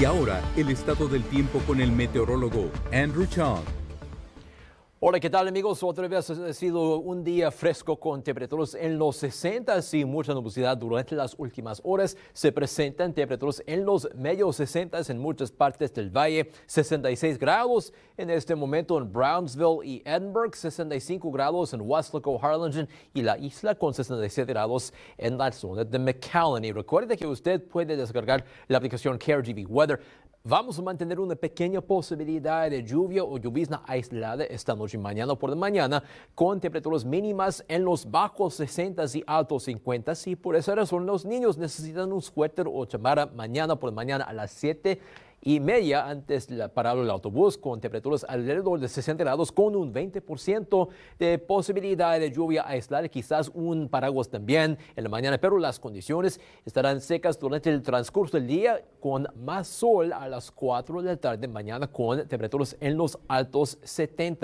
Y ahora, el estado del tiempo con el meteorólogo Andrew Chong. Hola, ¿qué tal amigos? Otra vez ha sido un día fresco con temperaturas en los 60 y mucha nubosidad durante las últimas horas. Se presentan temperaturas en los medios 60 en muchas partes del valle, 66 grados en este momento en Brownsville y Edinburgh, 65 grados en Westlake, Harlingen y la isla con 67 grados en la zona de McAllen. Y recuerde que usted puede descargar la aplicación CareGV Weather Vamos a mantener una pequeña posibilidad de lluvia o lluvizna aislada esta noche y mañana por la mañana, con temperaturas mínimas en los bajos 60 y altos 50. Y por esa razón, los niños necesitan un suéter o chamarra mañana por la mañana a las 7 y media antes la parada del autobús con temperaturas alrededor de 60 grados con un 20% de posibilidad de lluvia aislada, quizás un paraguas también en la mañana, pero las condiciones estarán secas durante el transcurso del día con más sol a las 4 de la tarde mañana con temperaturas en los altos 70.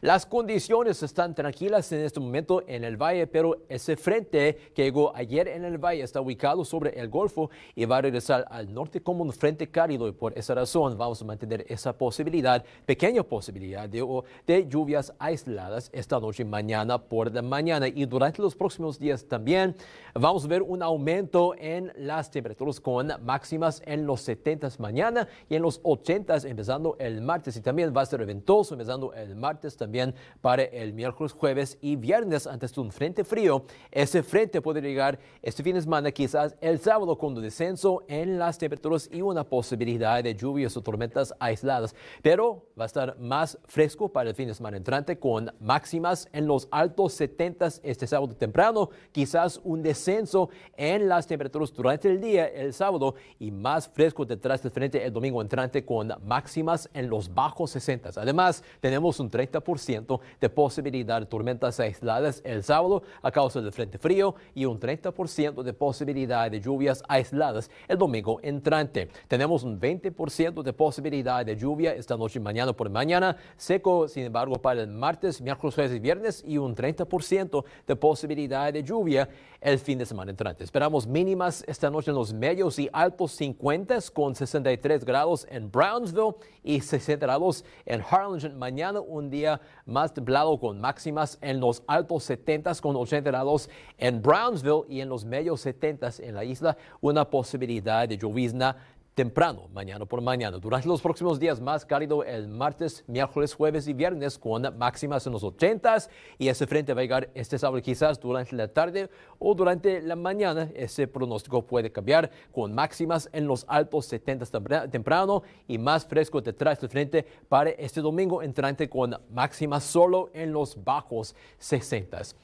Las condiciones están tranquilas en este momento en el valle, pero ese frente que llegó ayer en el valle está ubicado sobre el Golfo y va a regresar al norte como un frente cálido y por esa razón vamos a mantener esa posibilidad, pequeña posibilidad de, de lluvias aisladas esta noche y mañana por la mañana. Y durante los próximos días también vamos a ver un aumento en las temperaturas con máximas en los 70 mañana y en los 80 empezando el martes. Y también va a ser ventoso empezando el martes también para el miércoles, jueves y viernes antes de un frente frío. Ese frente puede llegar este fin de semana, quizás el sábado, con descenso en las temperaturas y una posibilidad de lluvias o tormentas aisladas, pero va a estar más fresco para el fin de semana entrante con máximas en los altos 70 este sábado temprano, quizás un descenso en las temperaturas durante el día el sábado y más fresco detrás del frente el domingo entrante con máximas en los bajos 60. Además, tenemos un 30% de posibilidad de tormentas aisladas el sábado a causa del frente frío y un 30% de posibilidad de lluvias aisladas el domingo entrante. Tenemos un 20% ciento de posibilidad de lluvia esta noche y mañana por mañana. Seco, sin embargo, para el martes, miércoles, jueves y viernes y un 30% de posibilidad de lluvia el fin de semana entrante. Esperamos mínimas esta noche en los medios y altos 50 con 63 grados en Brownsville y 60 grados en Harlingen. Mañana un día más templado con máximas en los altos 70 con 80 grados en Brownsville y en los medios 70 en la isla. Una posibilidad de llovizna temprano, mañana por mañana. Durante los próximos días más cálido el martes, miércoles, jueves y viernes con máximas en los 80 y ese frente va a llegar este sábado quizás durante la tarde o durante la mañana. Ese pronóstico puede cambiar con máximas en los altos 70 temprano y más fresco detrás del frente para este domingo entrante con máximas solo en los bajos 60